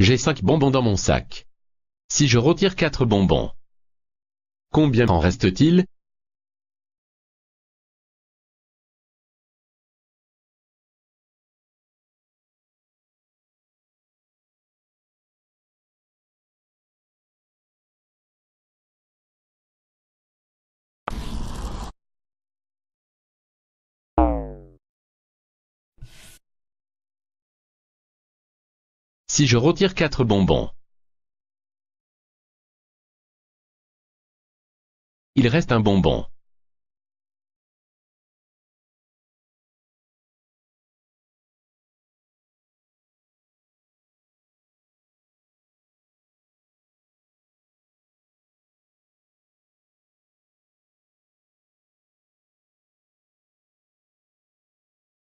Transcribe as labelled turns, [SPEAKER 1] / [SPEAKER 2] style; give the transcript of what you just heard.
[SPEAKER 1] J'ai 5 bonbons dans mon sac. Si je retire 4 bonbons,
[SPEAKER 2] combien en reste-t-il Si je retire quatre bonbons, il reste un bonbon.